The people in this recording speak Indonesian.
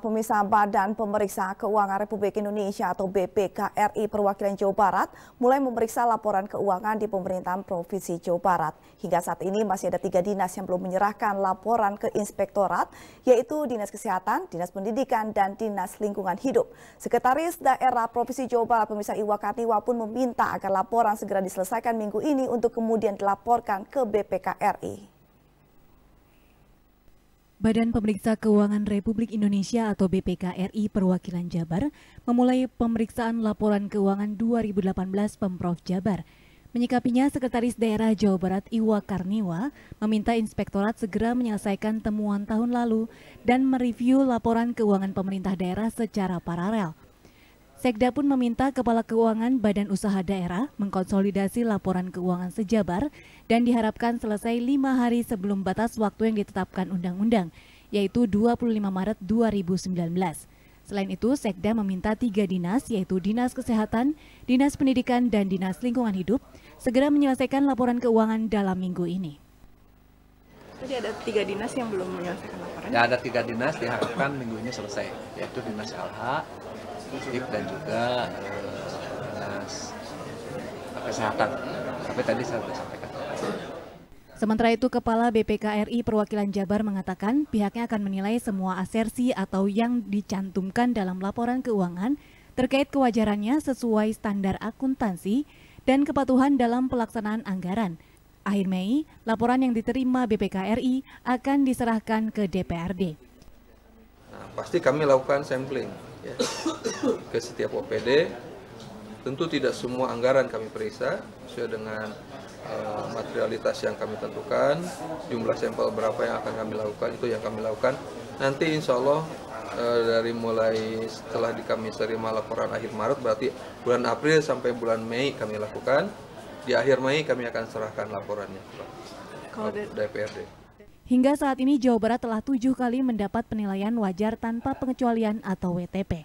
Pemirsa Badan Pemeriksa Keuangan Republik Indonesia atau BPKRI Perwakilan Jawa Barat mulai memeriksa laporan keuangan di pemerintahan Provinsi Jawa Barat. Hingga saat ini masih ada tiga dinas yang belum menyerahkan laporan ke inspektorat, yaitu Dinas Kesehatan, Dinas Pendidikan, dan Dinas Lingkungan Hidup. Sekretaris Daerah Provinsi Jawa Barat, Pemirsa Iwa Kartiwa pun meminta agar laporan segera diselesaikan minggu ini untuk kemudian dilaporkan ke BPKRI. Badan Pemeriksa Keuangan Republik Indonesia atau BPK RI Perwakilan Jabar memulai pemeriksaan laporan keuangan 2018 Pemprov Jabar. Menyikapinya, Sekretaris Daerah Jawa Barat Iwa Karniwa meminta Inspektorat segera menyelesaikan temuan tahun lalu dan mereview laporan keuangan pemerintah daerah secara paralel. Sekda pun meminta Kepala Keuangan Badan Usaha Daerah mengkonsolidasi laporan keuangan sejabar dan diharapkan selesai lima hari sebelum batas waktu yang ditetapkan undang-undang, yaitu 25 Maret 2019. Selain itu, Sekda meminta tiga dinas, yaitu Dinas Kesehatan, Dinas Pendidikan, dan Dinas Lingkungan Hidup, segera menyelesaikan laporan keuangan dalam minggu ini. Jadi ada tiga dinas yang belum menyelesaikan laporan? Ya, ada tiga dinas diharapkan minggu ini selesai, yaitu Dinas LH, Dip dan juga Dinas eh, eh, eh, Kesehatan. Tapi tadi saya sudah sampaikan. Sementara itu, Kepala BPKRI Perwakilan Jabar mengatakan pihaknya akan menilai semua asersi atau yang dicantumkan dalam laporan keuangan terkait kewajarannya sesuai standar akuntansi dan kepatuhan dalam pelaksanaan anggaran. Akhir Mei, laporan yang diterima BPKRI akan diserahkan ke DPRD. Nah, pasti kami lakukan sampling. Ya ke setiap OPD. Tentu tidak semua anggaran kami periksa sesuai dengan uh, materialitas yang kami tentukan, jumlah sampel berapa yang akan kami lakukan itu yang kami lakukan. Nanti insya Allah uh, dari mulai setelah di kami terima laporan akhir Maret berarti bulan April sampai bulan Mei kami lakukan. Di akhir Mei kami akan serahkan laporannya ke DPRD. Hingga saat ini Jawa Barat telah tujuh kali mendapat penilaian wajar tanpa pengecualian atau WTP.